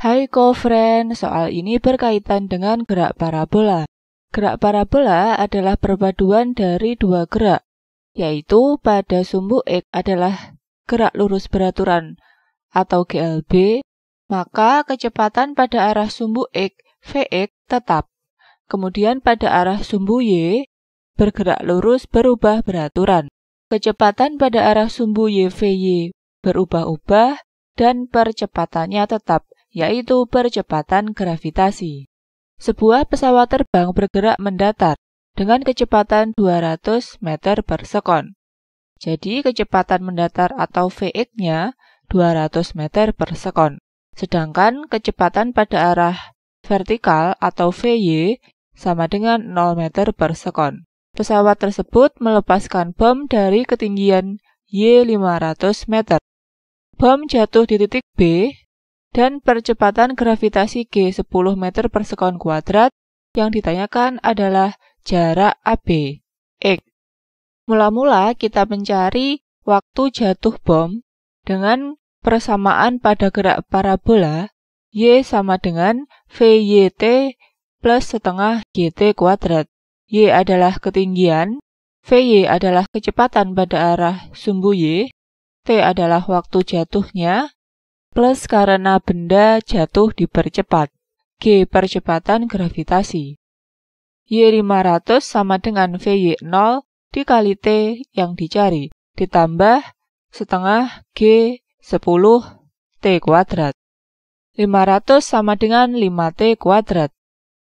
Hai co-friend, soal ini berkaitan dengan gerak parabola. Gerak parabola adalah perpaduan dari dua gerak, yaitu pada sumbu X adalah gerak lurus beraturan atau GLB, maka kecepatan pada arah sumbu X, Vx tetap. Kemudian pada arah sumbu Y, bergerak lurus berubah beraturan. Kecepatan pada arah sumbu YVY berubah-ubah dan percepatannya tetap yaitu percepatan gravitasi. Sebuah pesawat terbang bergerak mendatar dengan kecepatan 200 meter per sekon. Jadi kecepatan mendatar atau VX-nya 200 meter per sekon. Sedangkan kecepatan pada arah vertikal atau VY sama dengan 0 meter per sekon. Pesawat tersebut melepaskan bom dari ketinggian Y 500 meter. Bom jatuh di titik B dan percepatan gravitasi G 10 meter per sekon kuadrat yang ditanyakan adalah jarak AB, X. Mula-mula kita mencari waktu jatuh bom dengan persamaan pada gerak parabola Y sama dengan VYT plus setengah GT kuadrat. Y adalah ketinggian, VY adalah kecepatan pada arah sumbu Y, T adalah waktu jatuhnya, plus karena benda jatuh dipercepat. G. Percepatan gravitasi. Y500 sama dengan VY0 dikali T yang dicari, ditambah setengah G 10 T kuadrat. 500 sama dengan 5T kuadrat.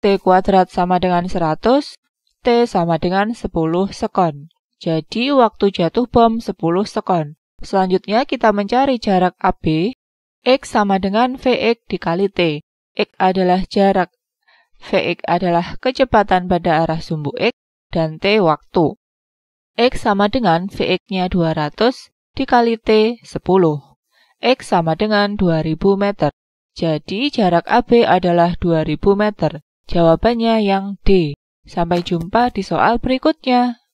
T kuadrat sama dengan 100, T sama dengan 10 sekon. Jadi waktu jatuh bom 10 sekon. Selanjutnya kita mencari jarak AB X sama dengan Vx dikali T. X adalah jarak, Vx adalah kecepatan pada arah sumbu X, dan T waktu. X sama dengan Vx-nya 200 dikali T 10. X sama dengan 2000 meter. Jadi jarak AB adalah 2000 meter. Jawabannya yang D. Sampai jumpa di soal berikutnya.